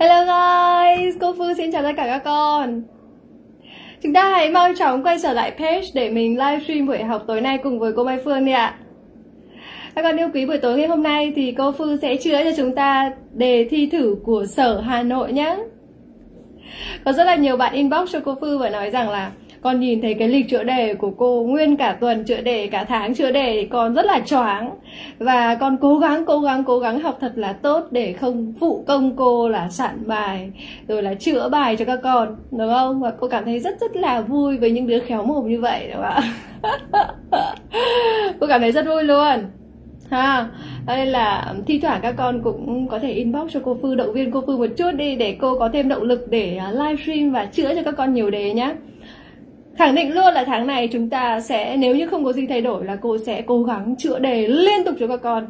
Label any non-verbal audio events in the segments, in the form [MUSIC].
Hello guys, cô Phương xin chào tất cả các con Chúng ta hãy mau chóng quay trở lại page để mình livestream buổi học tối nay cùng với cô Mai Phương đi ạ Các con yêu quý buổi tối ngày hôm nay thì cô Phương sẽ chữa cho chúng ta đề thi thử của Sở Hà Nội nhé Có rất là nhiều bạn inbox cho cô Phương và nói rằng là con nhìn thấy cái lịch chữa đề của cô nguyên cả tuần chữa đề cả tháng chữa đề con rất là choáng và con cố gắng cố gắng cố gắng học thật là tốt để không phụ công cô là soạn bài rồi là chữa bài cho các con đúng không và cô cảm thấy rất rất là vui với những đứa khéo mồm như vậy đúng không ạ [LAUGHS] cô cảm thấy rất vui luôn ha đây là thi thoảng các con cũng có thể inbox cho cô Phương động viên cô Phương một chút đi để cô có thêm động lực để à, livestream và chữa cho các con nhiều đề nhé khẳng định luôn là tháng này chúng ta sẽ nếu như không có gì thay đổi là cô sẽ cố gắng chữa đề liên tục cho các con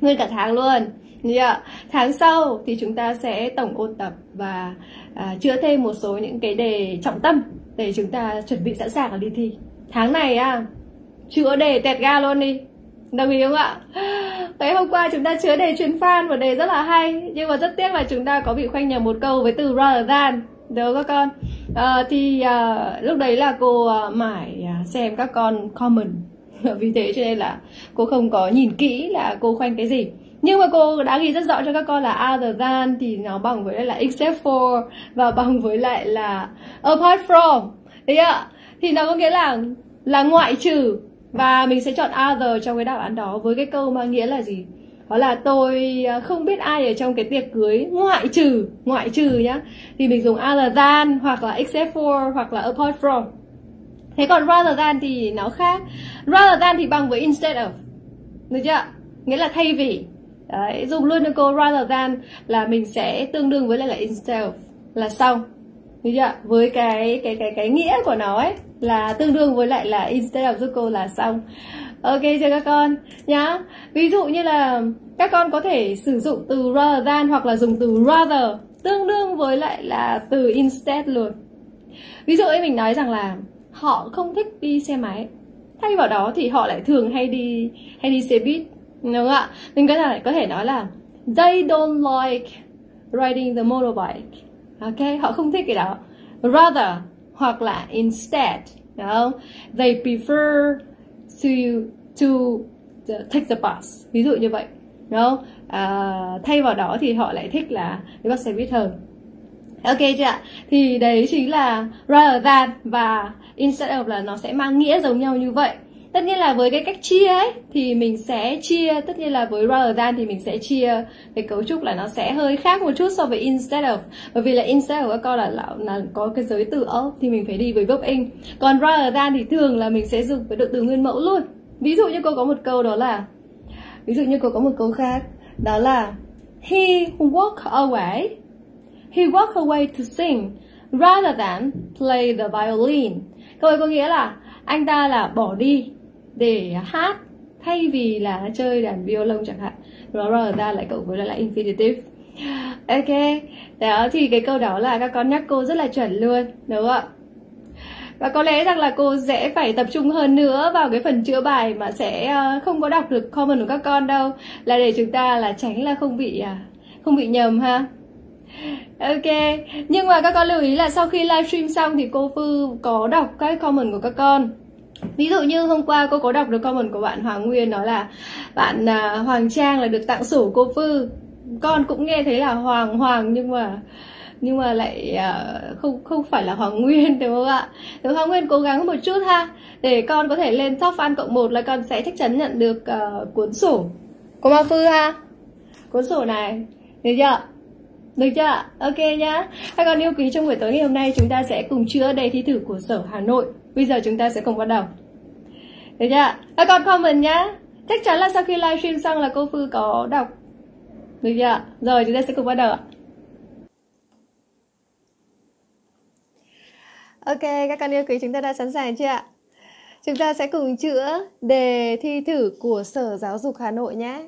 nguyên cả tháng luôn yeah. tháng sau thì chúng ta sẽ tổng ôn tập và à, chữa thêm một số những cái đề trọng tâm để chúng ta chuẩn bị sẵn sàng để đi thi tháng này à chữa đề tẹt ga luôn đi đồng ý không ạ ngày hôm qua chúng ta chữa đề chuyên fan và đề rất là hay nhưng mà rất tiếc là chúng ta có bị khoanh nhầm một câu với từ rather than đúng không các con à, thì à, lúc đấy là cô à, mải xem các con comment vì thế cho nên là cô không có nhìn kỹ là cô khoanh cái gì nhưng mà cô đã ghi rất rõ cho các con là other than thì nó bằng với lại là except for và bằng với lại là apart from đấy ạ thì nó có nghĩa là là ngoại trừ và mình sẽ chọn other trong cái đáp án đó với cái câu mang nghĩa là gì đó là tôi à, không biết ai ở trong cái tiệc cưới ngoại trừ ngoại trừ nhá thì mình dùng other than hoặc là except for hoặc là apart from thế còn rather than thì nó khác rather than thì bằng với instead of được chưa nghĩa là thay vì Đấy, dùng luôn cô rather than là mình sẽ tương đương với lại là instead of là xong được chưa với cái cái cái cái nghĩa của nó ấy là tương đương với lại là instead of cô là xong ok chưa các con nhá ví dụ như là các con có thể sử dụng từ rather than hoặc là dùng từ rather tương đương với lại là từ instead luôn ví dụ ấy mình nói rằng là họ không thích đi xe máy thay vào đó thì họ lại thường hay đi hay đi xe buýt đúng không ạ mình có thể có thể nói là they don't like riding the motorbike ok họ không thích cái đó rather hoặc là instead đúng không they prefer to, to the, take the bus ví dụ như vậy đúng không à, thay vào đó thì họ lại thích là đi bắt xe buýt hơn ok chưa ạ thì đấy chính là rather than và instead of là nó sẽ mang nghĩa giống nhau như vậy tất nhiên là với cái cách chia ấy thì mình sẽ chia tất nhiên là với rather than thì mình sẽ chia cái cấu trúc là nó sẽ hơi khác một chút so với instead of bởi vì là instead of các con là, là là có cái giới từ of thì mình phải đi với gốc in còn rather than thì thường là mình sẽ dùng với động từ nguyên mẫu luôn ví dụ như cô có một câu đó là ví dụ như cô có một câu khác đó là he walked away he walked away to sing rather than play the violin câu ấy có nghĩa là anh ta là bỏ đi để hát thay vì là chơi đàn violon chẳng hạn đó rồi ta lại cộng với lại infinitive ok đó thì cái câu đó là các con nhắc cô rất là chuẩn luôn đúng không ạ và có lẽ rằng là cô sẽ phải tập trung hơn nữa vào cái phần chữa bài mà sẽ ờ, không có đọc được comment của các con đâu là để chúng ta là tránh là không bị à, không bị nhầm ha Ok, nhưng mà các con lưu ý là sau khi livestream xong thì cô Phương có đọc các comment của các con Ví dụ như hôm qua cô có đọc được comment của bạn Hoàng Nguyên nói là bạn à, Hoàng Trang là được tặng sổ cô Phư. Con cũng nghe thấy là Hoàng Hoàng nhưng mà nhưng mà lại uh, không không phải là Hoàng Nguyên đúng không ạ? Đúng Hoàng Nguyên cố gắng một chút ha để con có thể lên top fan cộng 1 là con sẽ chắc chắn nhận được uh, cuốn sổ của ma Phư ha. Cuốn sổ này, được chưa? Được chưa? Ok nhá. Các con yêu quý trong buổi tối ngày hôm nay chúng ta sẽ cùng chữa đề thi thử của Sở Hà Nội. Bây giờ chúng ta sẽ cùng bắt đầu. Được chưa? Các con comment nhá. Chắc chắn là sau khi livestream xong là cô Phương có đọc. Được chưa? Rồi chúng ta sẽ cùng bắt đầu Ok, các con yêu quý chúng ta đã sẵn sàng chưa ạ? Chúng ta sẽ cùng chữa đề thi thử của Sở Giáo dục Hà Nội nhé.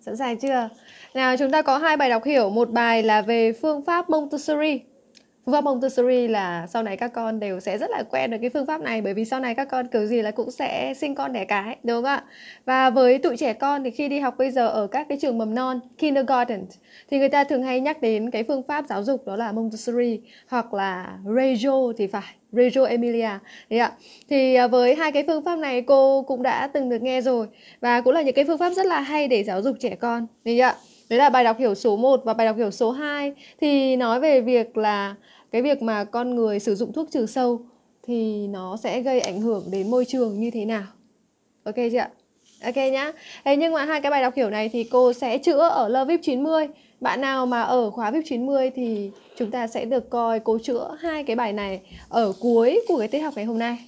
Sẵn sàng chưa? Nào chúng ta có hai bài đọc hiểu, một bài là về phương pháp Montessori. Phương pháp Montessori là sau này các con đều sẽ rất là quen với cái phương pháp này bởi vì sau này các con kiểu gì là cũng sẽ sinh con đẻ cái, đúng không ạ? Và với tụi trẻ con thì khi đi học bây giờ ở các cái trường mầm non, kindergarten thì người ta thường hay nhắc đến cái phương pháp giáo dục đó là Montessori hoặc là Reggio thì phải. Reggio Emilia đấy ạ. Thì à, với hai cái phương pháp này cô cũng đã từng được nghe rồi và cũng là những cái phương pháp rất là hay để giáo dục trẻ con đấy ạ đấy là bài đọc hiểu số 1 và bài đọc hiểu số 2 thì nói về việc là cái việc mà con người sử dụng thuốc trừ sâu thì nó sẽ gây ảnh hưởng đến môi trường như thế nào ok chưa ạ ok nhá thế nhưng mà hai cái bài đọc hiểu này thì cô sẽ chữa ở lớp vip 90 bạn nào mà ở khóa vip 90 thì chúng ta sẽ được coi cô chữa hai cái bài này ở cuối của cái tiết học ngày hôm nay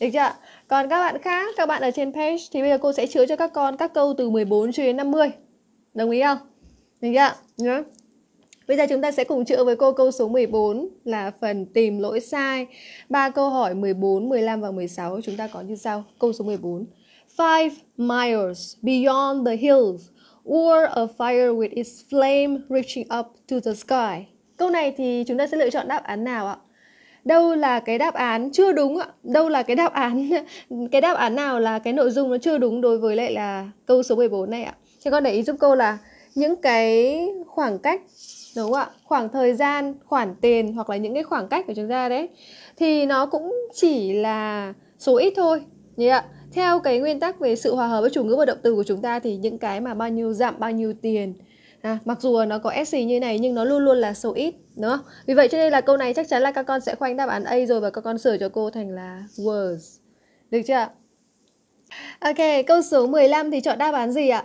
được chưa còn các bạn khác các bạn ở trên page thì bây giờ cô sẽ chữa cho các con các câu từ 14 cho đến 50 đồng ý không được chưa? Nhá. Bây giờ chúng ta sẽ cùng chữa với cô câu số 14 là phần tìm lỗi sai. Ba câu hỏi 14, 15 và 16 chúng ta có như sau. Câu số 14. Five miles beyond the hills or a fire with its flame reaching up to the sky. Câu này thì chúng ta sẽ lựa chọn đáp án nào ạ? Đâu là cái đáp án chưa đúng ạ? Đâu là cái đáp án [LAUGHS] cái đáp án nào là cái nội dung nó chưa đúng đối với lại là câu số 14 này ạ? Cho con để ý giúp cô là những cái khoảng cách đúng không ạ khoảng thời gian khoản tiền hoặc là những cái khoảng cách của chúng ta đấy thì nó cũng chỉ là số ít thôi như ạ theo cái nguyên tắc về sự hòa hợp với chủ ngữ và động từ của chúng ta thì những cái mà bao nhiêu dặm bao nhiêu tiền À, mặc dù nó có SC như này nhưng nó luôn luôn là số ít đúng không? Vì vậy cho nên là câu này chắc chắn là các con sẽ khoanh đáp án A rồi và các con sửa cho cô thành là was. Được chưa ạ? Ok, câu số 15 thì chọn đáp án gì ạ?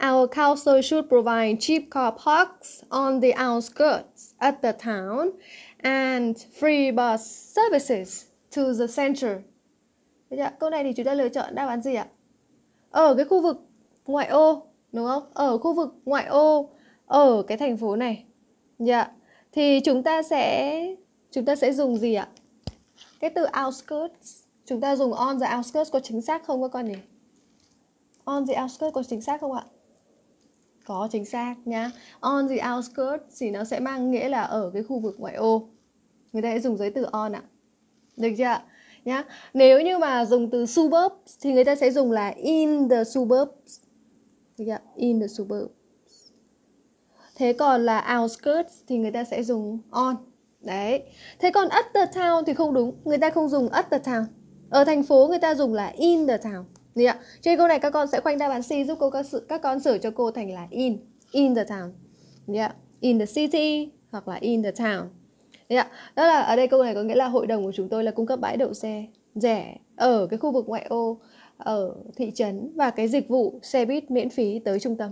Our council should provide cheap car parks on the outskirts at the town and free bus services to the center. Được chưa? Câu này thì chúng ta lựa chọn đáp án gì ạ? Ở cái khu vực ngoại ô, đúng không? Ở khu vực ngoại ô, ở cái thành phố này. Dạ. Thì chúng ta sẽ chúng ta sẽ dùng gì ạ? Cái từ outskirts, chúng ta dùng on the outskirts có chính xác không các con nhỉ? On the outskirts có chính xác không ạ? có chính xác nhá on the outskirts thì nó sẽ mang nghĩa là ở cái khu vực ngoại ô người ta sẽ dùng giới từ on ạ được chưa nhá nếu như mà dùng từ suburbs thì người ta sẽ dùng là in the suburbs được chưa in the suburbs thế còn là outskirts thì người ta sẽ dùng on đấy thế còn at the town thì không đúng người ta không dùng at the town ở thành phố người ta dùng là in the town Yeah. Dạ. Trên câu này các con sẽ khoanh đáp án C giúp cô các, sự, các con sửa cho cô thành là in, in the town. Yeah. Dạ. In the city hoặc là in the town. Yeah. Dạ. Đó là ở đây câu này có nghĩa là hội đồng của chúng tôi là cung cấp bãi đậu xe rẻ ở cái khu vực ngoại ô ở thị trấn và cái dịch vụ xe buýt miễn phí tới trung tâm.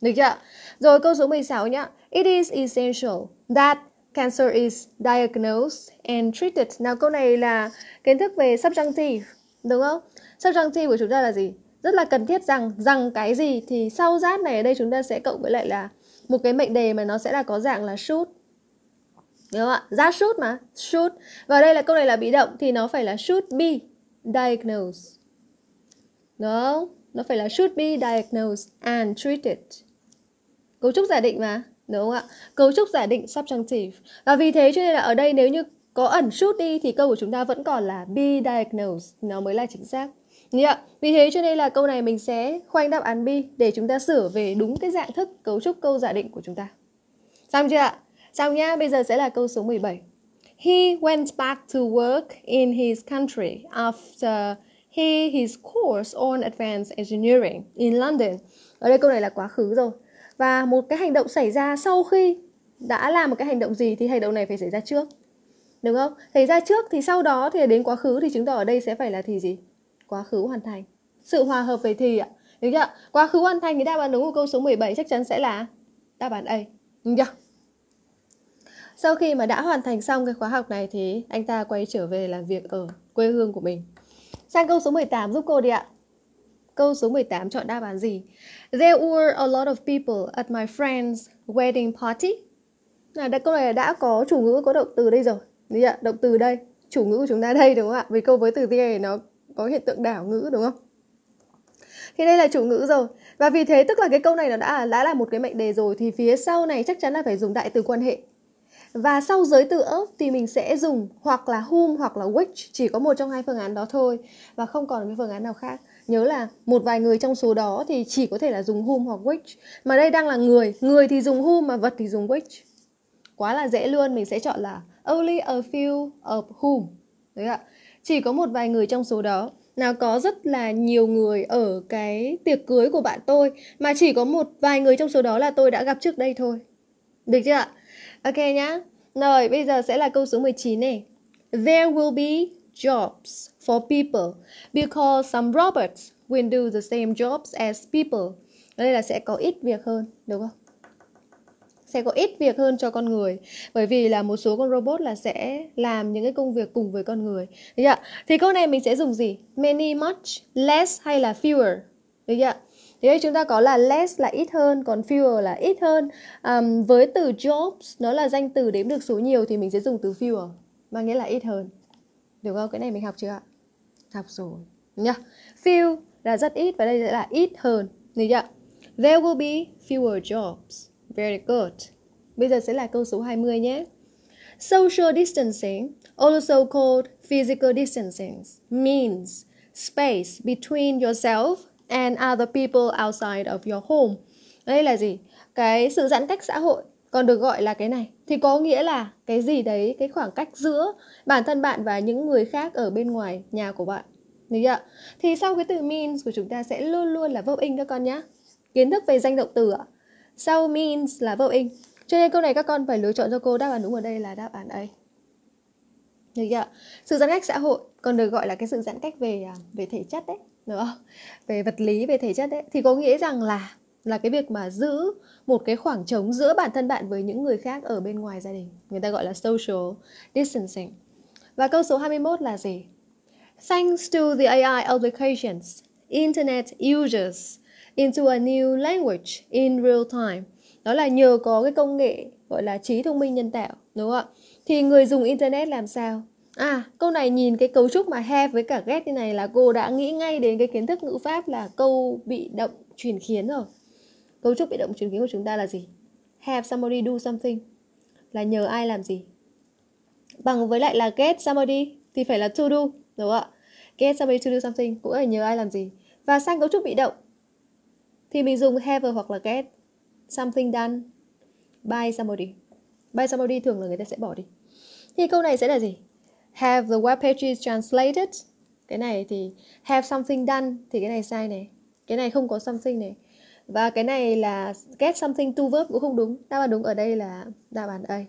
Được chưa? Rồi câu số 16 nhá. It is essential that cancer is diagnosed and treated. Nào câu này là kiến thức về subjunctive đúng không Sau subjunctive của chúng ta là gì rất là cần thiết rằng rằng cái gì thì sau giáp này ở đây chúng ta sẽ cộng với lại là một cái mệnh đề mà nó sẽ là có dạng là shoot, đúng không ạ ra shoot mà shoot và đây là câu này là bị động thì nó phải là should be diagnosed đúng không nó phải là should be diagnosed and treated cấu trúc giả định mà đúng không ạ cấu trúc giả định subjunctive và vì thế cho nên là ở đây nếu như có ẩn chút đi thì câu của chúng ta vẫn còn là be diagnosed nó mới là chính xác Yeah. Vì thế cho nên là câu này mình sẽ khoanh đáp án B để chúng ta sửa về đúng cái dạng thức cấu trúc câu giả định của chúng ta. Xong chưa ạ? Xong nhá, bây giờ sẽ là câu số 17. He went back to work in his country after he his course on advanced engineering in London. Ở đây câu này là quá khứ rồi. Và một cái hành động xảy ra sau khi đã làm một cái hành động gì thì hành động này phải xảy ra trước đúng không thấy ra trước thì sau đó thì đến quá khứ thì chứng tỏ ở đây sẽ phải là thì gì quá khứ hoàn thành sự hòa hợp về thì ạ đúng chưa quá khứ hoàn thành thì đáp án đúng của câu số 17 chắc chắn sẽ là đáp án A đúng chưa sau khi mà đã hoàn thành xong cái khóa học này thì anh ta quay trở về làm việc ở quê hương của mình sang câu số 18 giúp cô đi ạ Câu số 18 chọn đáp án gì? There were a lot of people at my friend's wedding party. À, đã, câu này đã có chủ ngữ có động từ đây rồi. Đấy ạ, động từ đây, chủ ngữ của chúng ta đây đúng không ạ? Vì câu với từ tia này nó có hiện tượng đảo ngữ đúng không? Thì đây là chủ ngữ rồi. Và vì thế tức là cái câu này nó đã đã là một cái mệnh đề rồi thì phía sau này chắc chắn là phải dùng đại từ quan hệ. Và sau giới từ of thì mình sẽ dùng hoặc là whom hoặc là which chỉ có một trong hai phương án đó thôi và không còn cái phương án nào khác. Nhớ là một vài người trong số đó thì chỉ có thể là dùng whom hoặc which. Mà đây đang là người, người thì dùng whom mà vật thì dùng which. Quá là dễ luôn, mình sẽ chọn là only a few of whom. Đấy ạ. Chỉ có một vài người trong số đó. Nào có rất là nhiều người ở cái tiệc cưới của bạn tôi mà chỉ có một vài người trong số đó là tôi đã gặp trước đây thôi. Được chưa ạ? Ok nhá. Rồi, bây giờ sẽ là câu số 19 này. There will be jobs for people because some robots will do the same jobs as people. đây là sẽ có ít việc hơn, đúng không? sẽ có ít việc hơn cho con người bởi vì là một số con robot là sẽ làm những cái công việc cùng với con người được thì câu này mình sẽ dùng gì many much less hay là fewer được chưa? Thì đây chúng ta có là less là ít hơn, còn fewer là ít hơn. Um, với từ jobs, nó là danh từ đếm được số nhiều thì mình sẽ dùng từ fewer, mà nghĩa là ít hơn. Được không? Cái này mình học chưa ạ? Học rồi. Được nhá. Few là rất ít và đây sẽ là ít hơn. Được chưa? There will be fewer jobs. Very good. Bây giờ sẽ là câu số 20 nhé. Social distancing, also called physical distancing, means space between yourself and other people outside of your home. Đây là gì? Cái sự giãn cách xã hội còn được gọi là cái này thì có nghĩa là cái gì đấy cái khoảng cách giữa bản thân bạn và những người khác ở bên ngoài nhà của bạn được chưa thì sau cái từ means của chúng ta sẽ luôn luôn là vô in các con nhé kiến thức về danh động từ ạ sau means là verb in cho nên câu này các con phải lựa chọn cho cô đáp án đúng ở đây là đáp án A được chưa sự giãn cách xã hội còn được gọi là cái sự giãn cách về à, về thể chất đấy đúng không về vật lý về thể chất đấy thì có nghĩa rằng là là cái việc mà giữ một cái khoảng trống giữa bản thân bạn với những người khác ở bên ngoài gia đình người ta gọi là social distancing và câu số 21 là gì thanks to the AI applications internet users into a new language in real time đó là nhờ có cái công nghệ gọi là trí thông minh nhân tạo đúng không ạ thì người dùng internet làm sao à câu này nhìn cái cấu trúc mà have với cả get như này là cô đã nghĩ ngay đến cái kiến thức ngữ pháp là câu bị động chuyển khiến rồi cấu trúc bị động chuyển khiến của chúng ta là gì have somebody do something là nhờ ai làm gì bằng với lại là get somebody thì phải là to do đúng không ạ get somebody to do something cũng là nhờ ai làm gì và sang cấu trúc bị động thì mình dùng have hoặc là get something done by somebody by somebody thường là người ta sẽ bỏ đi thì câu này sẽ là gì have the web pages translated cái này thì have something done thì cái này sai này cái này không có something này và cái này là get something to verb cũng không đúng đáp án đúng ở đây là đáp án A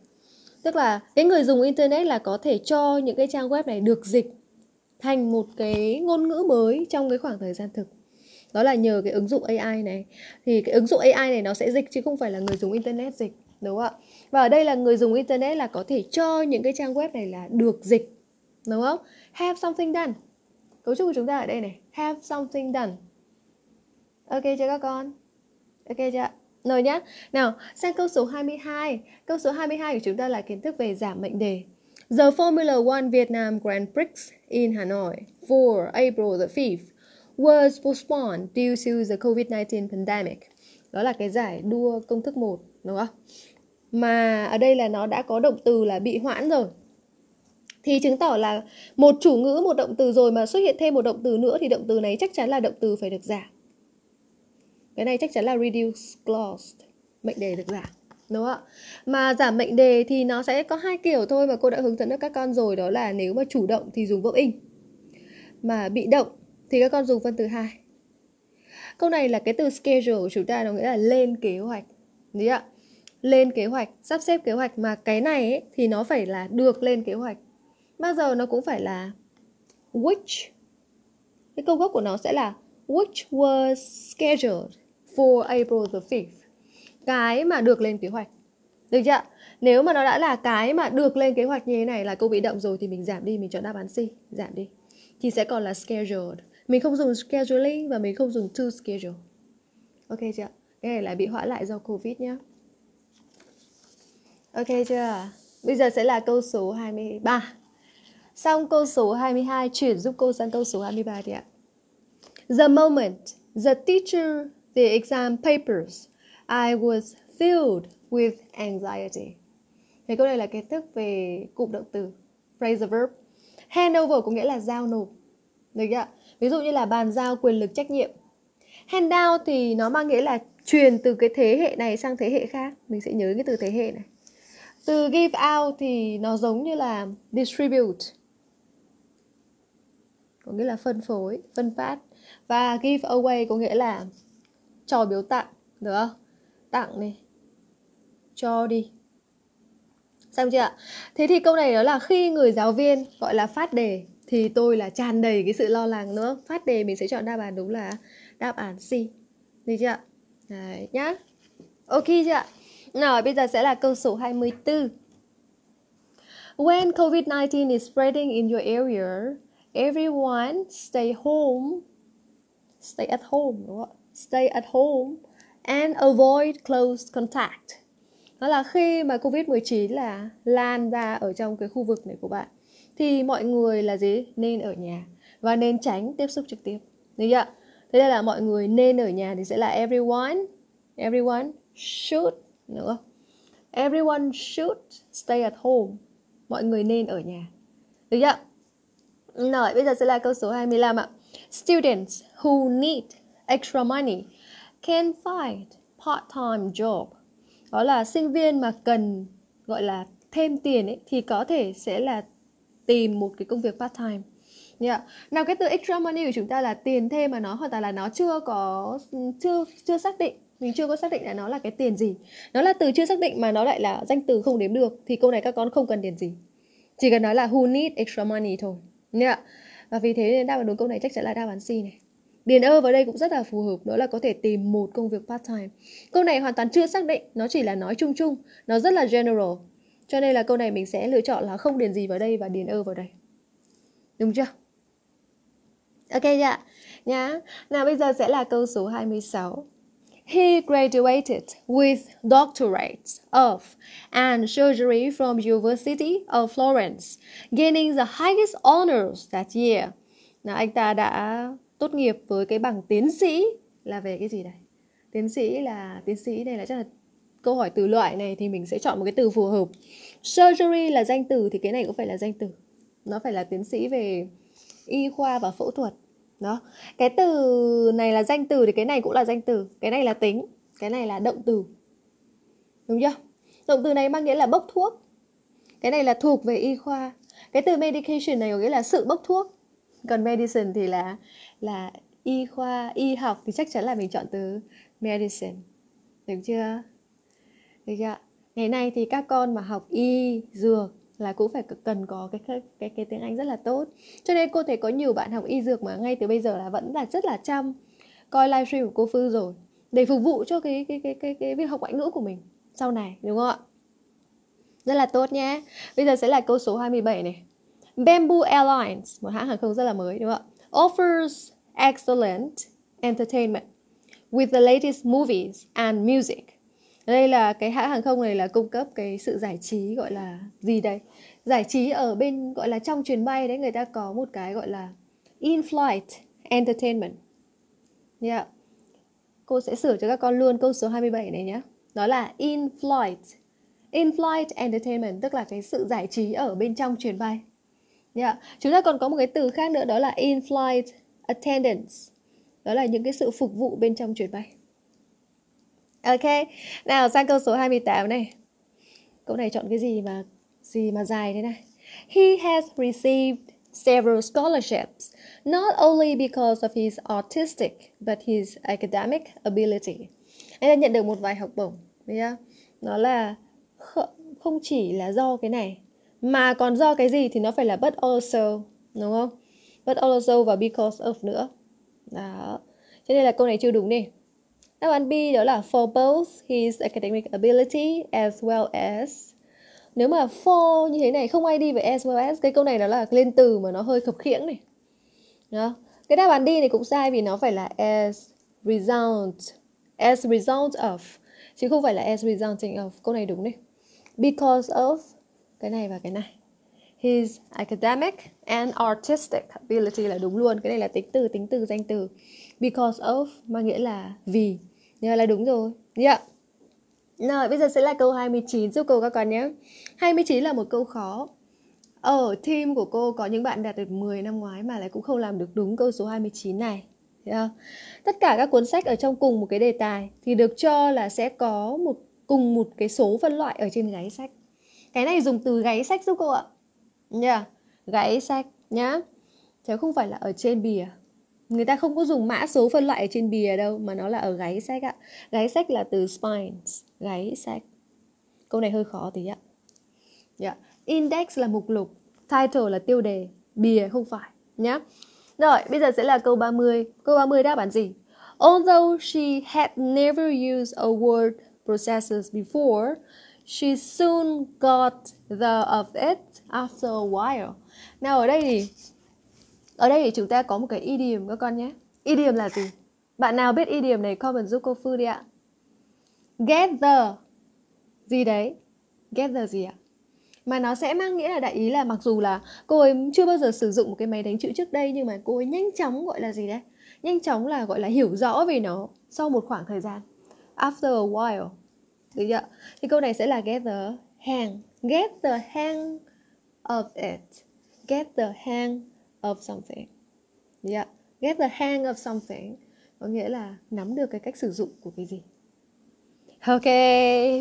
tức là cái người dùng internet là có thể cho những cái trang web này được dịch thành một cái ngôn ngữ mới trong cái khoảng thời gian thực đó là nhờ cái ứng dụng AI này thì cái ứng dụng AI này nó sẽ dịch chứ không phải là người dùng internet dịch đúng không ạ và ở đây là người dùng internet là có thể cho những cái trang web này là được dịch đúng không have something done cấu trúc của chúng ta ở đây này have something done ok chưa các con ok chưa rồi nhá nào sang câu số 22 câu số 22 của chúng ta là kiến thức về giảm mệnh đề The Formula One Vietnam Grand Prix in Hanoi for April the 5th was postponed due to the COVID-19 pandemic. Đó là cái giải đua công thức 1, đúng không? Mà ở đây là nó đã có động từ là bị hoãn rồi. Thì chứng tỏ là một chủ ngữ, một động từ rồi mà xuất hiện thêm một động từ nữa thì động từ này chắc chắn là động từ phải được giảm. Cái này chắc chắn là reduce clause, mệnh đề được giảm đúng không ạ mà giảm mệnh đề thì nó sẽ có hai kiểu thôi mà cô đã hướng dẫn cho các con rồi đó là nếu mà chủ động thì dùng vựng in mà bị động thì các con dùng phân từ hai câu này là cái từ schedule của chúng ta nó nghĩa là lên kế hoạch đấy ạ lên kế hoạch sắp xếp kế hoạch mà cái này ấy, thì nó phải là được lên kế hoạch bao giờ nó cũng phải là which cái câu gốc của nó sẽ là which was scheduled for April the 5th cái mà được lên kế hoạch được chưa nếu mà nó đã là cái mà được lên kế hoạch như thế này là câu bị động rồi thì mình giảm đi mình chọn đáp án C giảm đi thì sẽ còn là scheduled mình không dùng scheduling và mình không dùng to schedule ok chưa cái này lại bị hoãn lại do covid nhé ok chưa bây giờ sẽ là câu số 23 xong câu số 22 chuyển giúp cô sang câu số 23 đi ạ the moment the teacher the exam papers I was filled with anxiety Thế câu này là kiến thức về cụm động từ Phrasal verb Hand over có nghĩa là giao nộp Được chưa ví dụ như là bàn giao quyền lực trách nhiệm handout thì nó mang nghĩa là truyền từ cái thế hệ này sang thế hệ khác mình sẽ nhớ cái từ thế hệ này từ give out thì nó giống như là distribute có nghĩa là phân phối phân phát và give away có nghĩa là trò biểu tặng được không tặng này cho đi xong chưa ạ thế thì câu này đó là khi người giáo viên gọi là phát đề thì tôi là tràn đầy cái sự lo lắng nữa phát đề mình sẽ chọn đáp án đúng là đáp án C được chưa Đấy, nhá ok chưa nào bây giờ sẽ là câu số 24 When COVID-19 is spreading in your area, everyone stay home. Stay at home, đúng không? Stay at home and avoid close contact. Đó là khi mà COVID-19 là lan ra ở trong cái khu vực này của bạn thì mọi người là gì nên ở nhà và nên tránh tiếp xúc trực tiếp được chưa thế nên là mọi người nên ở nhà thì sẽ là everyone everyone should nữa everyone should stay at home mọi người nên ở nhà được chưa rồi bây giờ sẽ là câu số 25 ạ students who need extra money can find part-time job đó là sinh viên mà cần gọi là thêm tiền ấy, thì có thể sẽ là tìm một cái công việc part time Yeah. Nào cái từ extra money của chúng ta là tiền thêm mà nó hoàn toàn là nó chưa có chưa chưa xác định mình chưa có xác định là nó là cái tiền gì nó là từ chưa xác định mà nó lại là danh từ không đếm được thì câu này các con không cần tiền gì chỉ cần nói là who need extra money thôi nhá yeah. và vì thế nên đáp án đúng câu này chắc chắn là đáp án C này điền ơ vào đây cũng rất là phù hợp đó là có thể tìm một công việc part time câu này hoàn toàn chưa xác định nó chỉ là nói chung chung nó rất là general cho nên là câu này mình sẽ lựa chọn là không điền gì vào đây và điền ơ vào đây. Đúng chưa? Ok dạ. Nhá. Nào bây giờ sẽ là câu số 26. He graduated with doctorate of and surgery from University of Florence, gaining the highest honors that year. Nào anh ta đã tốt nghiệp với cái bằng tiến sĩ là về cái gì đây? Tiến sĩ là tiến sĩ này là chắc là câu hỏi từ loại này thì mình sẽ chọn một cái từ phù hợp surgery là danh từ thì cái này cũng phải là danh từ nó phải là tiến sĩ về y khoa và phẫu thuật đó cái từ này là danh từ thì cái này cũng là danh từ cái này là tính cái này là động từ đúng chưa động từ này mang nghĩa là bốc thuốc cái này là thuộc về y khoa cái từ medication này có nghĩa là sự bốc thuốc còn medicine thì là là y khoa y học thì chắc chắn là mình chọn từ medicine được chưa được chưa? Ngày nay thì các con mà học y, dược là cũng phải cần có cái cái cái tiếng Anh rất là tốt. Cho nên cô thấy có nhiều bạn học y dược mà ngay từ bây giờ là vẫn là rất là chăm coi livestream của cô Phương rồi để phục vụ cho cái cái cái cái cái việc học ngoại ngữ của mình sau này đúng không ạ? Rất là tốt nhé. Bây giờ sẽ là câu số 27 này. Bamboo Airlines, một hãng hàng không rất là mới đúng không ạ? Offers excellent entertainment with the latest movies and music đây là cái hãng hàng không này là cung cấp cái sự giải trí gọi là gì đây giải trí ở bên gọi là trong chuyến bay đấy người ta có một cái gọi là in flight entertainment yeah. cô sẽ sửa cho các con luôn câu số 27 này nhé đó là in flight in flight entertainment tức là cái sự giải trí ở bên trong chuyến bay yeah. chúng ta còn có một cái từ khác nữa đó là in flight attendance đó là những cái sự phục vụ bên trong chuyến bay Ok, nào sang câu số 28 này Câu này chọn cái gì mà gì mà dài thế này He has received several scholarships Not only because of his artistic But his academic ability Anh đã nhận được một vài học bổng Đấy không? Nó là không chỉ là do cái này Mà còn do cái gì thì nó phải là but also Đúng không? But also và because of nữa Đó Cho nên là câu này chưa đúng đi Đáp án B đó là for both his academic ability as well as. Nếu mà for như thế này không ai đi với as well as, cái câu này đó là liên từ mà nó hơi khập khiễng này. Đó. Cái đáp án D này cũng sai vì nó phải là as result, as result of chứ không phải là as resulting of. Câu này đúng này Because of cái này và cái này. His academic and artistic ability là đúng luôn. Cái này là tính từ, tính từ, danh từ. Because of mà nghĩa là vì. Như dạ, là đúng rồi. Dạ. Yeah. Rồi, bây giờ sẽ là câu 29 giúp cô các con nhé. 29 là một câu khó. Ở team của cô có những bạn đạt được 10 năm ngoái mà lại cũng không làm được đúng câu số 29 này. Yeah. Dạ. Tất cả các cuốn sách ở trong cùng một cái đề tài thì được cho là sẽ có một cùng một cái số phân loại ở trên gáy sách. Cái này dùng từ gáy sách giúp cô ạ. Nha, dạ. yeah. gáy sách nhá. Chứ không phải là ở trên bìa người ta không có dùng mã số phân loại ở trên bìa đâu mà nó là ở gáy sách ạ gáy sách là từ spines gáy sách câu này hơi khó tí ạ yeah. Dạ. index là mục lục title là tiêu đề bìa không phải nhá rồi bây giờ sẽ là câu 30 câu 30 đáp án gì although she had never used a word processes before she soon got the of it after a while nào ở đây thì ở đây thì chúng ta có một cái idiom các con nhé idiom là gì bạn nào biết idiom này comment giúp cô Phương đi ạ get the gì đấy get the gì ạ mà nó sẽ mang nghĩa là đại ý là mặc dù là cô ấy chưa bao giờ sử dụng một cái máy đánh chữ trước đây nhưng mà cô ấy nhanh chóng gọi là gì đấy nhanh chóng là gọi là hiểu rõ về nó sau một khoảng thời gian after a while được chưa thì câu này sẽ là get the hang get the hang of it get the hang of something yeah get the hang of something có nghĩa là nắm được cái cách sử dụng của cái gì ok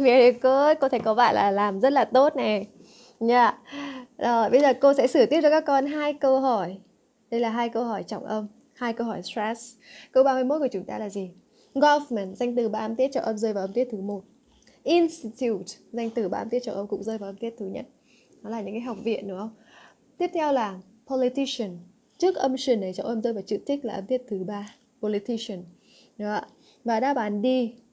very good cô thấy có bạn là làm rất là tốt này nha yeah. rồi bây giờ cô sẽ sửa tiếp cho các con hai câu hỏi đây là hai câu hỏi trọng âm hai câu hỏi stress câu 31 của chúng ta là gì government danh từ ba âm tiết trọng âm rơi vào âm tiết thứ một institute danh từ ba âm tiết trọng âm cũng rơi vào âm tiết thứ nhất đó là những cái học viện đúng không tiếp theo là politician trước âm sườn này cháu âm tôi phải chữ tích là âm tiết thứ ba politician Được ạ? và đáp án D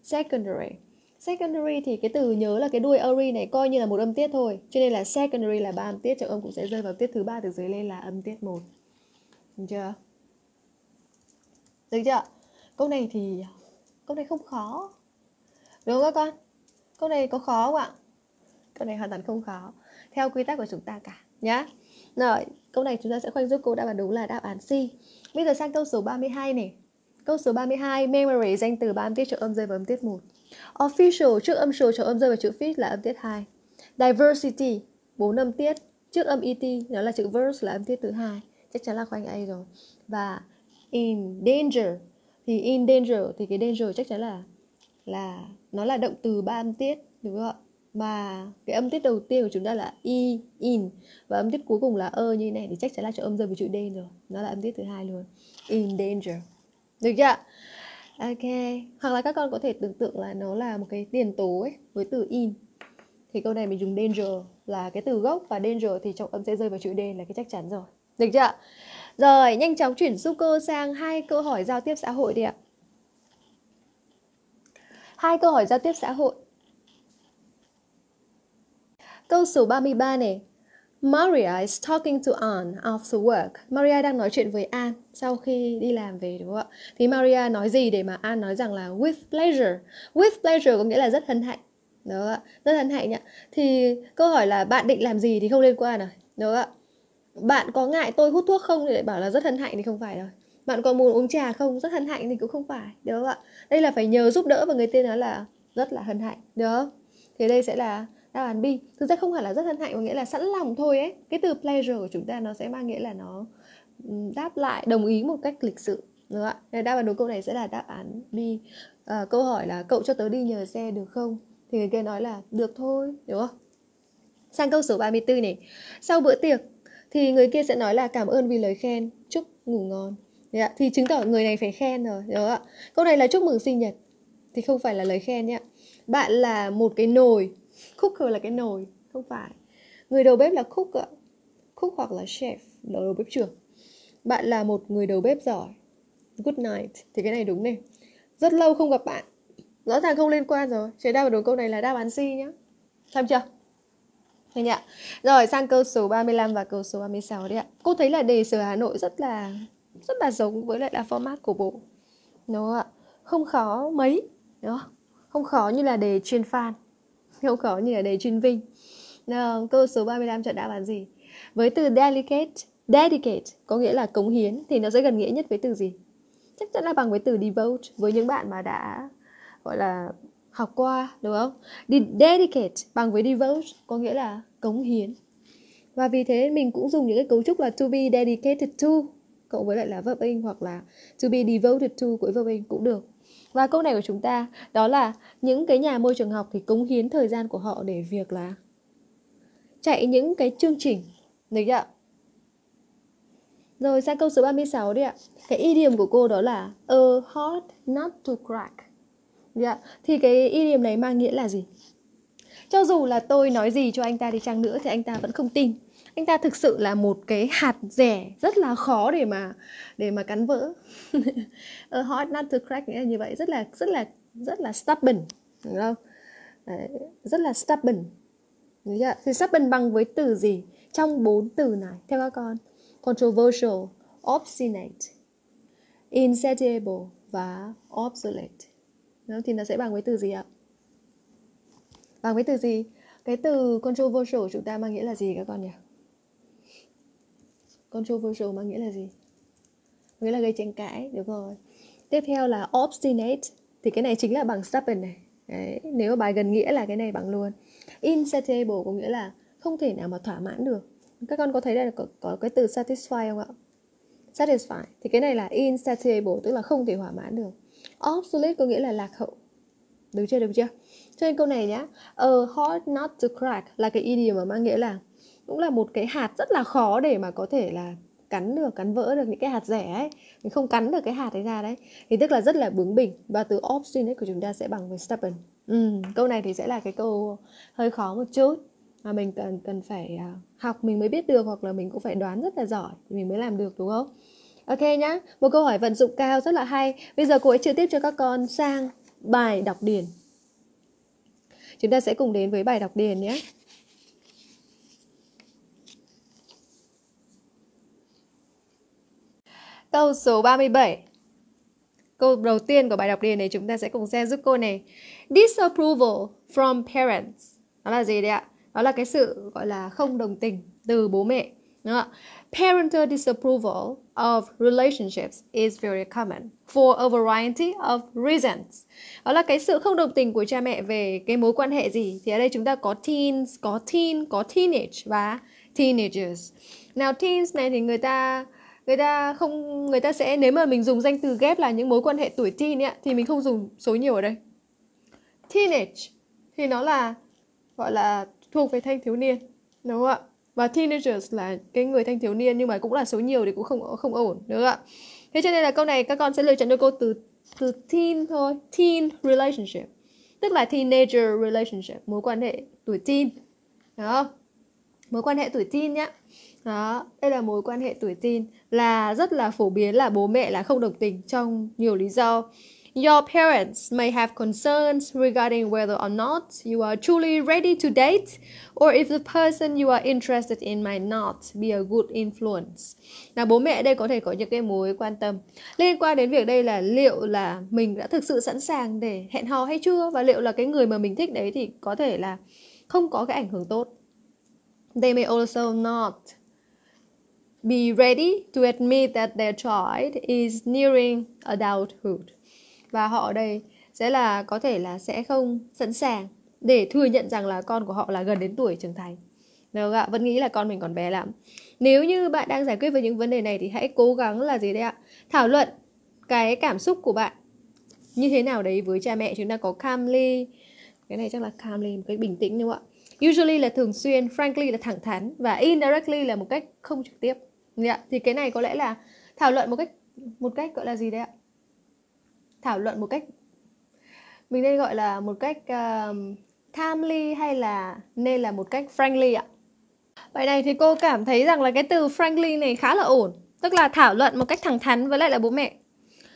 secondary secondary thì cái từ nhớ là cái đuôi ary này coi như là một âm tiết thôi cho nên là secondary là ba âm tiết trọng âm cũng sẽ rơi vào tiết thứ ba từ dưới lên là âm tiết một được chưa được chưa câu này thì câu này không khó đúng không các con câu này có khó không ạ câu này hoàn toàn không khó theo quy tắc của chúng ta cả nhá rồi, câu này chúng ta sẽ khoanh giúp cô đáp án đúng là đáp án C. Bây giờ sang câu số 32 này. Câu số 32, memory danh từ ba âm tiết trừ âm rơi vào âm tiết 1. Official trước âm sure trừ âm rơi vào chữ fit là âm tiết 2. Diversity, bốn âm tiết, trước âm et nó là chữ verse là âm tiết thứ hai. Chắc chắn là khoanh A rồi. Và in danger thì in danger thì cái danger chắc chắn là là nó là động từ ba âm tiết đúng không ạ? mà cái âm tiết đầu tiên của chúng ta là i in và âm tiết cuối cùng là ơ như thế này thì chắc chắn là chỗ âm rơi với chữ d rồi nó là âm tiết thứ hai luôn in danger được chưa ok hoặc là các con có thể tưởng tượng là nó là một cái tiền tố ấy với từ in thì câu này mình dùng danger là cái từ gốc và danger thì trọng âm sẽ rơi vào chữ d là cái chắc chắn rồi được chưa rồi nhanh chóng chuyển cơ sang hai câu hỏi giao tiếp xã hội đi ạ hai câu hỏi giao tiếp xã hội Câu số 33 này. Maria is talking to Anne after work. Maria đang nói chuyện với Anne sau khi đi làm về đúng không ạ? Thì Maria nói gì để mà Anne nói rằng là with pleasure. With pleasure có nghĩa là rất hân hạnh. Đúng không ạ? Rất hân hạnh nhá Thì câu hỏi là bạn định làm gì thì không liên quan rồi. À? Đúng không ạ? Bạn có ngại tôi hút thuốc không thì lại bảo là rất hân hạnh thì không phải rồi bạn có muốn uống trà không rất hân hạnh thì cũng không phải đúng không ạ đây là phải nhờ giúp đỡ và người tên nói là rất là hân hạnh đúng không thì đây sẽ là đáp án B thực ra không hẳn là rất hân hạnh có nghĩa là sẵn lòng thôi ấy cái từ pleasure của chúng ta nó sẽ mang nghĩa là nó đáp lại đồng ý một cách lịch sự đúng không ạ đáp án đúng câu này sẽ là đáp án B à, câu hỏi là cậu cho tớ đi nhờ xe được không thì người kia nói là được thôi đúng không sang câu số 34 này sau bữa tiệc thì người kia sẽ nói là cảm ơn vì lời khen chúc ngủ ngon ạ. thì chứng tỏ người này phải khen rồi đúng không ạ câu này là chúc mừng sinh nhật thì không phải là lời khen nhé bạn là một cái nồi cooker là cái nồi không phải người đầu bếp là cook ạ cook hoặc là chef là đầu bếp trưởng bạn là một người đầu bếp giỏi good night thì cái này đúng này rất lâu không gặp bạn rõ ràng không liên quan rồi chị đáp vào đúng câu này là đáp án si nhá xong chưa Thế nhỉ? Rồi sang câu số 35 và câu số 36 đi ạ. Cô thấy là đề sở Hà Nội rất là rất là giống với lại là format của bộ. Đúng không ạ. Không khó mấy, đó. Không khó như là đề chuyên fan không khó như là để chuyên vinh nào, câu số 35 chọn đã án gì với từ delicate dedicate có nghĩa là cống hiến thì nó sẽ gần nghĩa nhất với từ gì chắc chắn là bằng với từ devote với những bạn mà đã gọi là học qua đúng không dedicate bằng với devote có nghĩa là cống hiến và vì thế mình cũng dùng những cái cấu trúc là to be dedicated to cộng với lại là verb in hoặc là to be devoted to của verb in cũng được và câu này của chúng ta đó là những cái nhà môi trường học thì cống hiến thời gian của họ để việc là chạy những cái chương trình. đấy chưa? Rồi sang câu số 36 đi ạ. Cái ý điểm của cô đó là a heart not to crack. Được ạ? Thì cái ý điểm này mang nghĩa là gì? Cho dù là tôi nói gì cho anh ta đi chăng nữa thì anh ta vẫn không tin anh ta thực sự là một cái hạt rẻ rất là khó để mà để mà cắn vỡ [LAUGHS] a hard nut to crack nghĩa là như vậy rất là rất là rất là stubborn đúng không Đấy, rất là stubborn đúng chưa? thì stubborn bằng với từ gì trong bốn từ này theo các con controversial obstinate insatiable và obsolete đúng thì nó sẽ bằng với từ gì ạ bằng với từ gì cái từ controversial chúng ta mang nghĩa là gì các con nhỉ Controversial mang nghĩa là gì? Nghĩa là gây tranh cãi, đúng rồi. Tiếp theo là obstinate thì cái này chính là bằng stubborn này. Đấy, nếu bài gần nghĩa là cái này bằng luôn. Insatiable có nghĩa là không thể nào mà thỏa mãn được. Các con có thấy đây là có, có cái từ satisfy không ạ? Satisfy thì cái này là insatiable tức là không thể thỏa mãn được. Obsolete có nghĩa là lạc hậu. Được chưa? Được chưa? Cho nên câu này nhá, a hard not to crack là cái idiom mà mang nghĩa là cũng là một cái hạt rất là khó để mà có thể là cắn được cắn vỡ được những cái hạt rẻ ấy mình không cắn được cái hạt ấy ra đấy thì tức là rất là bướng bỉnh và từ obstinate của chúng ta sẽ bằng với stubborn ừ, câu này thì sẽ là cái câu hơi khó một chút mà mình cần cần phải à, học mình mới biết được hoặc là mình cũng phải đoán rất là giỏi thì mình mới làm được đúng không ok nhá một câu hỏi vận dụng cao rất là hay bây giờ cô ấy trực tiếp cho các con sang bài đọc điền chúng ta sẽ cùng đến với bài đọc điền nhé Câu số 37 Câu đầu tiên của bài đọc đề này chúng ta sẽ cùng xem giúp cô này Disapproval from parents Đó là gì đấy ạ? Đó là cái sự gọi là không đồng tình từ bố mẹ Đó. Parental disapproval of relationships is very common for a variety of reasons. Đó là cái sự không đồng tình của cha mẹ về cái mối quan hệ gì. Thì ở đây chúng ta có teens, có teen, có teenage và teenagers. Nào teens này thì người ta người ta không người ta sẽ nếu mà mình dùng danh từ ghép là những mối quan hệ tuổi teen ấy, thì mình không dùng số nhiều ở đây teenage thì nó là gọi là thuộc về thanh thiếu niên đúng không ạ và teenagers là cái người thanh thiếu niên nhưng mà cũng là số nhiều thì cũng không không ổn nữa ạ thế cho nên là câu này các con sẽ lựa chọn cho cô từ từ teen thôi teen relationship tức là teenager relationship mối quan hệ tuổi teen đó mối quan hệ tuổi tin nhá đó đây là mối quan hệ tuổi tin là rất là phổ biến là bố mẹ là không đồng tình trong nhiều lý do Your parents may have concerns regarding whether or not you are truly ready to date or if the person you are interested in might not be a good influence. Là bố mẹ đây có thể có những cái mối quan tâm liên quan đến việc đây là liệu là mình đã thực sự sẵn sàng để hẹn hò hay chưa và liệu là cái người mà mình thích đấy thì có thể là không có cái ảnh hưởng tốt They may also not be ready to admit that their child is nearing adulthood. Và họ ở đây sẽ là có thể là sẽ không sẵn sàng để thừa nhận rằng là con của họ là gần đến tuổi trưởng thành. Được không ạ? Vẫn nghĩ là con mình còn bé lắm. Nếu như bạn đang giải quyết với những vấn đề này thì hãy cố gắng là gì đấy ạ? Thảo luận cái cảm xúc của bạn như thế nào đấy với cha mẹ chúng ta có calmly cái này chắc là calmly một cái bình tĩnh đúng không ạ usually là thường xuyên frankly là thẳng thắn và indirectly là một cách không trực tiếp yeah. Dạ, thì cái này có lẽ là thảo luận một cách một cách gọi là gì đấy ạ thảo luận một cách mình nên gọi là một cách uh, timely hay là nên là một cách frankly ạ vậy này thì cô cảm thấy rằng là cái từ frankly này khá là ổn tức là thảo luận một cách thẳng thắn với lại là bố mẹ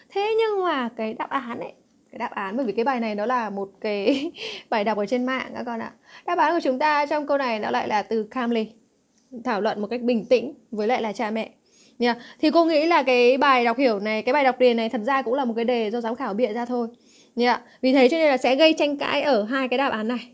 thế nhưng mà cái đáp án ấy cái đáp án bởi vì cái bài này nó là một cái [LAUGHS] bài đọc ở trên mạng các con ạ đáp án của chúng ta trong câu này nó lại là từ calmly thảo luận một cách bình tĩnh với lại là cha mẹ yeah. thì cô nghĩ là cái bài đọc hiểu này cái bài đọc đề này thật ra cũng là một cái đề do giám khảo bịa ra thôi yeah. vì thế cho nên là sẽ gây tranh cãi ở hai cái đáp án này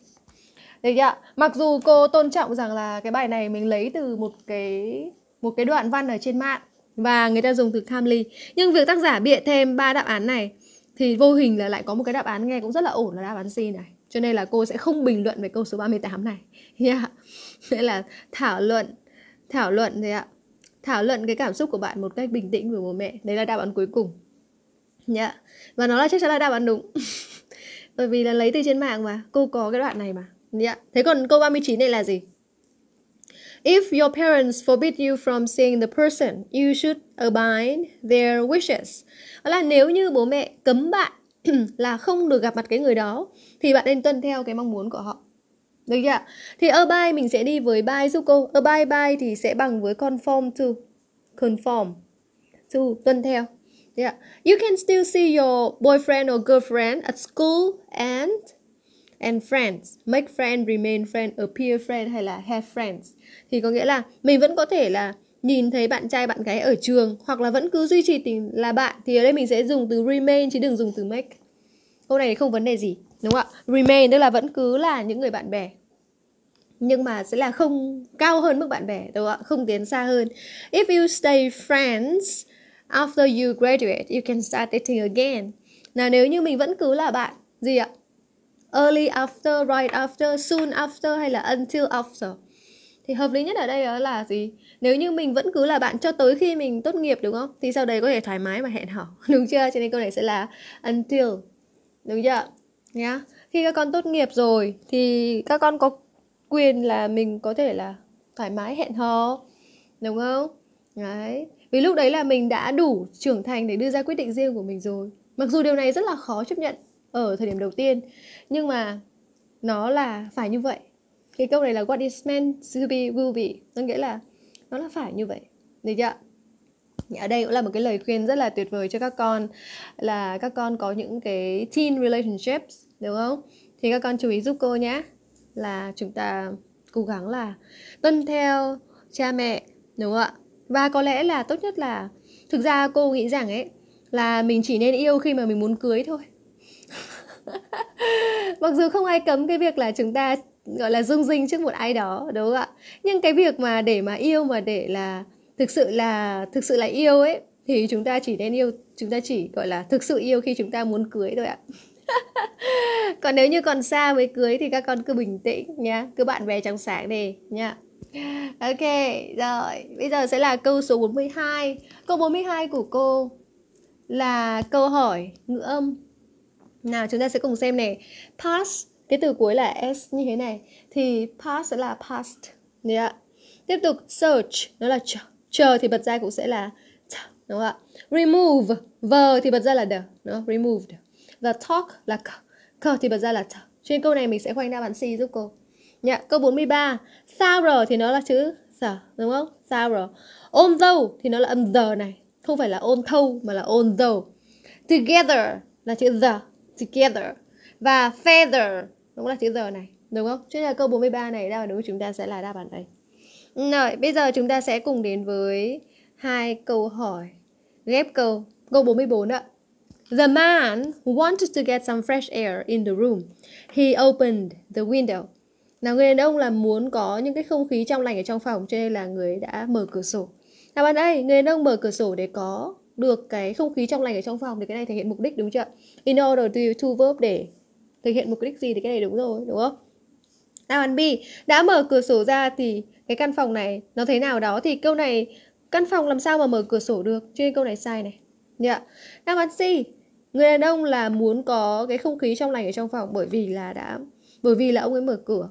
được chưa mặc dù cô tôn trọng rằng là cái bài này mình lấy từ một cái một cái đoạn văn ở trên mạng và người ta dùng từ calmly nhưng việc tác giả bịa thêm ba đáp án này thì vô hình là lại có một cái đáp án nghe cũng rất là ổn là đáp án C này cho nên là cô sẽ không bình luận về câu số 38 này yeah. [LAUGHS] nghĩa là thảo luận thảo luận thế ạ thảo luận cái cảm xúc của bạn một cách bình tĩnh với bố mẹ đấy là đáp án cuối cùng nha yeah. và nó là chắc chắn là đáp án đúng [LAUGHS] bởi vì là lấy từ trên mạng mà cô có cái đoạn này mà nhá yeah. thế còn câu 39 này là gì If your parents forbid you from seeing the person, you should abide their wishes đó là nếu như bố mẹ cấm bạn [CLEARS THROAT] là không được gặp mặt cái người đó thì bạn nên tuân theo cái mong muốn của họ được chưa thì ở abide mình sẽ đi với by giúp cô. Abide by thì sẽ bằng với conform to. Conform to, tuân theo. Yeah. You can still see your boyfriend or girlfriend at school and and friends. Make friend, remain friend, appear friend hay là have friends. Thì có nghĩa là mình vẫn có thể là nhìn thấy bạn trai bạn gái ở trường hoặc là vẫn cứ duy trì tình là bạn thì ở đây mình sẽ dùng từ remain chứ đừng dùng từ make câu này không vấn đề gì đúng không ạ remain tức là vẫn cứ là những người bạn bè nhưng mà sẽ là không cao hơn mức bạn bè đúng không ạ không tiến xa hơn if you stay friends after you graduate you can start dating again là nếu như mình vẫn cứ là bạn gì ạ early after right after soon after hay là until after thì hợp lý nhất ở đây là gì nếu như mình vẫn cứ là bạn cho tới khi mình tốt nghiệp đúng không thì sau đấy có thể thoải mái mà hẹn hò [LAUGHS] đúng chưa cho nên câu này sẽ là until đúng chưa nhá yeah. khi các con tốt nghiệp rồi thì các con có quyền là mình có thể là thoải mái hẹn hò đúng không đấy vì lúc đấy là mình đã đủ trưởng thành để đưa ra quyết định riêng của mình rồi mặc dù điều này rất là khó chấp nhận ở thời điểm đầu tiên nhưng mà nó là phải như vậy cái câu này là what is meant to be will be nó nghĩa là nó là phải như vậy được chưa ở đây cũng là một cái lời khuyên rất là tuyệt vời cho các con là các con có những cái teen relationships đúng không thì các con chú ý giúp cô nhé là chúng ta cố gắng là tuân theo cha mẹ đúng không ạ và có lẽ là tốt nhất là thực ra cô nghĩ rằng ấy là mình chỉ nên yêu khi mà mình muốn cưới thôi [LAUGHS] mặc dù không ai cấm cái việc là chúng ta gọi là rung rinh trước một ai đó đúng không ạ nhưng cái việc mà để mà yêu mà để là thực sự là thực sự là yêu ấy thì chúng ta chỉ nên yêu chúng ta chỉ gọi là thực sự yêu khi chúng ta muốn cưới thôi ạ [LAUGHS] còn nếu như còn xa với cưới thì các con cứ bình tĩnh nhá cứ bạn bè trong sáng đi nhá ok rồi bây giờ sẽ là câu số 42 câu 42 của cô là câu hỏi ngữ âm nào chúng ta sẽ cùng xem này Pass cái từ cuối là s như thế này thì past sẽ là past yeah. tiếp tục search nó là chờ, chờ thì bật ra cũng sẽ là đúng không ạ remove v thì bật ra là the nó removed và talk là c, c thì bật ra là t trên câu này mình sẽ khoanh ra bạn C giúp cô nhá yeah. câu 43 sour thì nó là chữ s đúng không sour although thì nó là âm the này không phải là although mà là although together là chữ the together và feather đúng là chữ giờ này đúng không chứ là câu 43 này đáp án đúng của chúng ta sẽ là đáp án đây. rồi bây giờ chúng ta sẽ cùng đến với hai câu hỏi ghép câu câu 44 ạ The man wanted to get some fresh air in the room. He opened the window. Là người đàn ông là muốn có những cái không khí trong lành ở trong phòng cho nên là người đã mở cửa sổ. Đáp án đây, người đàn ông mở cửa sổ để có được cái không khí trong lành ở trong phòng thì cái này thể hiện mục đích đúng chưa? In order to do two verb để thực hiện mục đích gì thì cái này đúng rồi đúng không đáp án B đã mở cửa sổ ra thì cái căn phòng này nó thế nào đó thì câu này căn phòng làm sao mà mở cửa sổ được cho nên câu này sai này dạ yeah. đáp án C người đàn ông là muốn có cái không khí trong lành ở trong phòng bởi vì là đã bởi vì là ông ấy mở cửa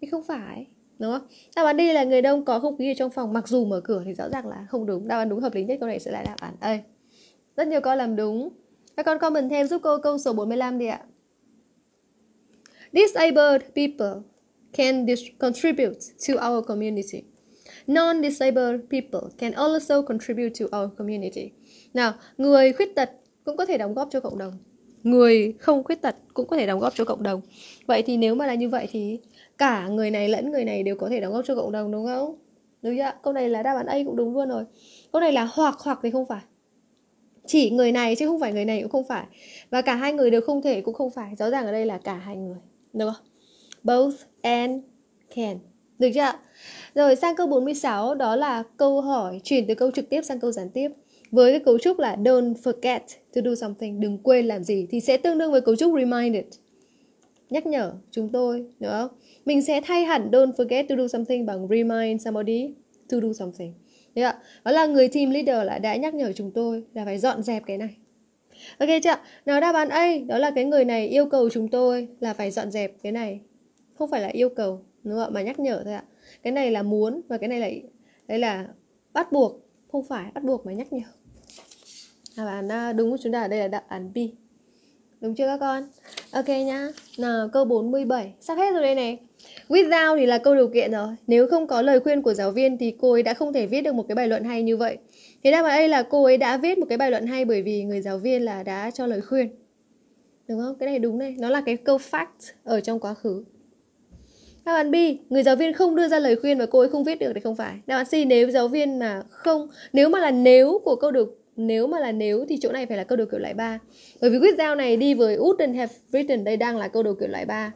thì không phải đúng không đáp án D là người đàn ông có không khí ở trong phòng mặc dù mở cửa thì rõ ràng là không đúng đáp án đúng hợp lý nhất câu này sẽ là đáp án A rất nhiều con làm đúng các con comment thêm giúp cô câu số 45 đi ạ Disabled people can contribute to our community. Non-disabled people can also contribute to our community. Nào, người khuyết tật cũng có thể đóng góp cho cộng đồng. Người không khuyết tật cũng có thể đóng góp cho cộng đồng. Vậy thì nếu mà là như vậy thì cả người này lẫn người này đều có thể đóng góp cho cộng đồng đúng không? Đúng chưa? Câu này là đáp án A cũng đúng luôn rồi. Câu này là hoặc hoặc thì không phải. Chỉ người này chứ không phải người này cũng không phải. Và cả hai người đều không thể cũng không phải. Rõ ràng ở đây là cả hai người được không? Both and can. Được chưa ạ? Rồi sang câu 46 đó là câu hỏi chuyển từ câu trực tiếp sang câu gián tiếp. Với cái cấu trúc là don't forget to do something, đừng quên làm gì thì sẽ tương đương với cấu trúc reminded. Nhắc nhở chúng tôi, đúng không? Mình sẽ thay hẳn don't forget to do something bằng remind somebody to do something. Đấy ạ. Đó là người team leader là đã nhắc nhở chúng tôi là phải dọn dẹp cái này. Ok chưa Nào đáp án A, đó là cái người này yêu cầu chúng tôi là phải dọn dẹp cái này. Không phải là yêu cầu, đúng không ạ? Mà nhắc nhở thôi ạ. Cái này là muốn và cái này là đấy là bắt buộc, không phải bắt buộc mà nhắc nhở. Đáp án đúng của chúng ta ở đây là đáp án B. Đúng chưa các con? Ok nhá. Nào câu 47, sắp hết rồi đây này. Without thì là câu điều kiện rồi. Nếu không có lời khuyên của giáo viên thì cô ấy đã không thể viết được một cái bài luận hay như vậy thế đáp án A là cô ấy đã viết một cái bài luận hay bởi vì người giáo viên là đã cho lời khuyên đúng không cái này đúng này nó là cái câu fact ở trong quá khứ đáp án B người giáo viên không đưa ra lời khuyên và cô ấy không viết được thì không phải đáp án C nếu giáo viên mà không nếu mà là nếu của câu được nếu mà là nếu thì chỗ này phải là câu đầu kiểu loại 3 bởi vì quyết giao này đi với wouldn't have written đây đang là câu đầu kiểu loại 3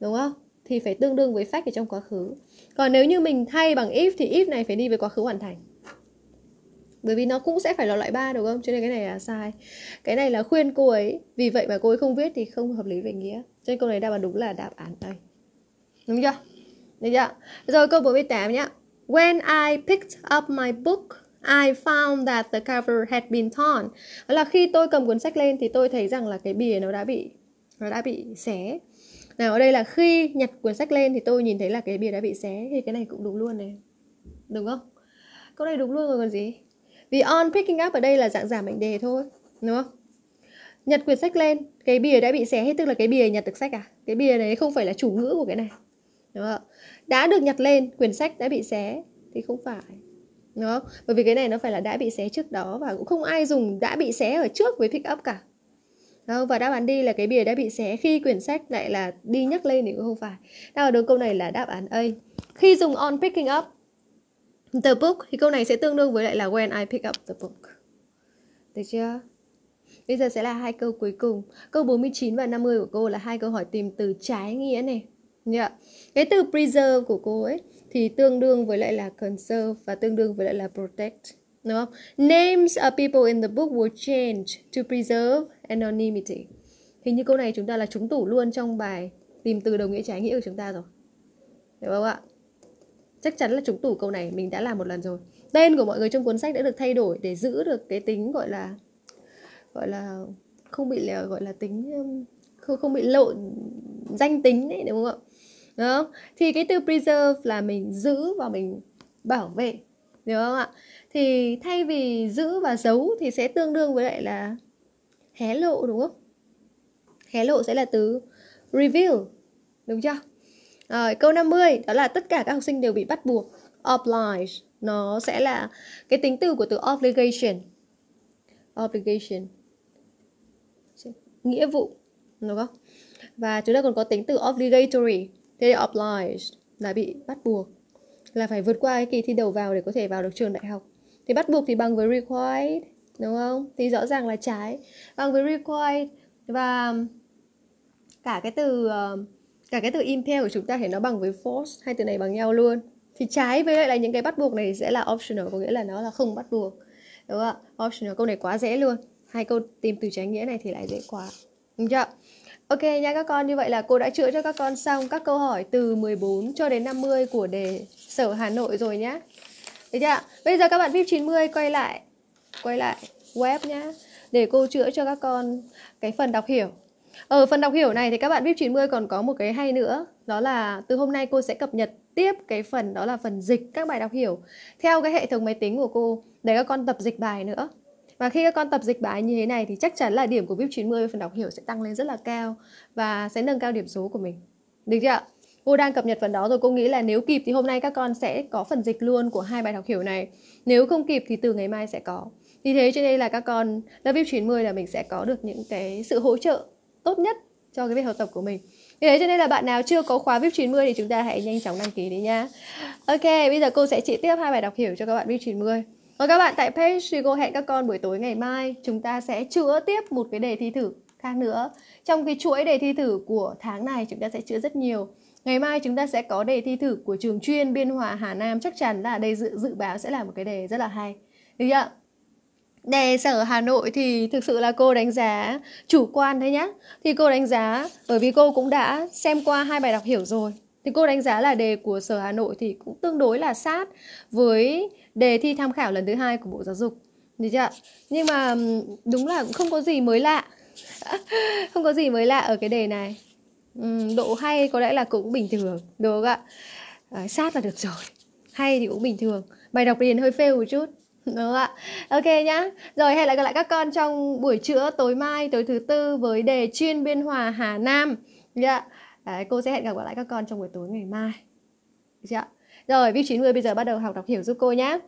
đúng không thì phải tương đương với fact ở trong quá khứ còn nếu như mình thay bằng if thì if này phải đi với quá khứ hoàn thành bởi vì nó cũng sẽ phải là loại ba đúng không cho nên cái này là sai cái này là khuyên cô ấy vì vậy mà cô ấy không viết thì không hợp lý về nghĩa cho nên câu này đáp án đúng là đáp án đây đúng chưa được chưa rồi câu 48 nhá when I picked up my book I found that the cover had been torn đó là khi tôi cầm cuốn sách lên thì tôi thấy rằng là cái bìa nó đã bị nó đã bị xé nào ở đây là khi nhặt cuốn sách lên thì tôi nhìn thấy là cái bìa đã bị xé thì cái này cũng đúng luôn này đúng không câu này đúng luôn rồi còn gì vì on picking up ở đây là dạng giảm mệnh đề thôi đúng không nhặt quyển sách lên cái bìa đã bị xé hết tức là cái bìa nhặt được sách à cái bìa đấy không phải là chủ ngữ của cái này đúng không đã được nhặt lên quyển sách đã bị xé thì không phải đúng không bởi vì cái này nó phải là đã bị xé trước đó và cũng không ai dùng đã bị xé ở trước với pick up cả và đáp án đi là cái bìa đã bị xé khi quyển sách lại là đi nhắc lên thì cũng không phải đáp án đúng câu này là đáp án A khi dùng on picking up the book thì câu này sẽ tương đương với lại là when I pick up the book. Được chưa? Bây giờ sẽ là hai câu cuối cùng. Câu 49 và 50 của cô là hai câu hỏi tìm từ trái nghĩa này. Nhớ, Cái từ preserve của cô ấy thì tương đương với lại là conserve và tương đương với lại là protect. Đúng không? Names of people in the book were changed to preserve anonymity. Hình như câu này chúng ta là trúng tủ luôn trong bài tìm từ đồng nghĩa trái nghĩa của chúng ta rồi. Đúng không ạ? chắc chắn là chúng tủ câu này mình đã làm một lần rồi tên của mọi người trong cuốn sách đã được thay đổi để giữ được cái tính gọi là gọi là không bị là gọi là tính um, không không bị lộ danh tính đấy đúng không ạ đó thì cái từ preserve là mình giữ và mình bảo vệ đúng không ạ thì thay vì giữ và giấu thì sẽ tương đương với lại là hé lộ đúng không hé lộ sẽ là từ reveal đúng chưa rồi, câu 50 đó là tất cả các học sinh đều bị bắt buộc. obliged nó sẽ là cái tính từ của từ obligation. Obligation. Nghĩa vụ, đúng không? Và chúng ta còn có tính từ obligatory. Thế obliged là bị bắt buộc là phải vượt qua cái kỳ thi đầu vào để có thể vào được trường đại học. Thì bắt buộc thì bằng với required, đúng không? Thì rõ ràng là trái bằng với required và cả cái từ uh, cả cái từ impel của chúng ta thì nó bằng với force hai từ này bằng nhau luôn thì trái với lại là những cái bắt buộc này sẽ là optional có nghĩa là nó là không bắt buộc đúng không ạ optional câu này quá dễ luôn hai câu tìm từ trái nghĩa này thì lại dễ quá đúng chưa Ok nha các con, như vậy là cô đã chữa cho các con xong các câu hỏi từ 14 cho đến 50 của đề Sở Hà Nội rồi nhá. Được chưa? Bây giờ các bạn VIP 90 quay lại quay lại web nhá để cô chữa cho các con cái phần đọc hiểu ở ờ, phần đọc hiểu này thì các bạn VIP 90 còn có một cái hay nữa Đó là từ hôm nay cô sẽ cập nhật tiếp cái phần đó là phần dịch các bài đọc hiểu Theo cái hệ thống máy tính của cô để các con tập dịch bài nữa và khi các con tập dịch bài như thế này thì chắc chắn là điểm của VIP 90 phần đọc hiểu sẽ tăng lên rất là cao và sẽ nâng cao điểm số của mình. Được chưa ạ? Cô đang cập nhật phần đó rồi cô nghĩ là nếu kịp thì hôm nay các con sẽ có phần dịch luôn của hai bài đọc hiểu này. Nếu không kịp thì từ ngày mai sẽ có. Vì thế cho nên là các con lớp VIP 90 là mình sẽ có được những cái sự hỗ trợ tốt nhất cho cái việc học tập của mình vì thế cho nên là bạn nào chưa có khóa VIP 90 thì chúng ta hãy nhanh chóng đăng ký đi nha Ok, bây giờ cô sẽ chỉ tiếp hai bài đọc hiểu cho các bạn VIP 90 Còn các bạn tại page thì cô hẹn các con buổi tối ngày mai Chúng ta sẽ chữa tiếp một cái đề thi thử khác nữa Trong cái chuỗi đề thi thử của tháng này chúng ta sẽ chữa rất nhiều Ngày mai chúng ta sẽ có đề thi thử của trường chuyên Biên Hòa Hà Nam Chắc chắn là đây dự, dự báo sẽ là một cái đề rất là hay Được chưa đề sở Hà Nội thì thực sự là cô đánh giá chủ quan thôi nhá. Thì cô đánh giá bởi vì cô cũng đã xem qua hai bài đọc hiểu rồi. Thì cô đánh giá là đề của sở Hà Nội thì cũng tương đối là sát với đề thi tham khảo lần thứ hai của Bộ Giáo dục. Được chưa? Nhưng mà đúng là cũng không có gì mới lạ. [LAUGHS] không có gì mới lạ ở cái đề này. độ hay có lẽ là cũng bình thường, đúng không ạ? À, sát là được rồi. Hay thì cũng bình thường. Bài đọc liền hơi fail một chút Đúng ạ. Ok nhá. Rồi hẹn lại gặp lại các con trong buổi trưa tối mai tối thứ tư với đề chuyên biên hòa Hà Nam. Dạ. Đấy, cô sẽ hẹn gặp lại các con trong buổi tối ngày mai. Dạ. Rồi, vi 90 bây giờ bắt đầu học đọc hiểu giúp cô nhé.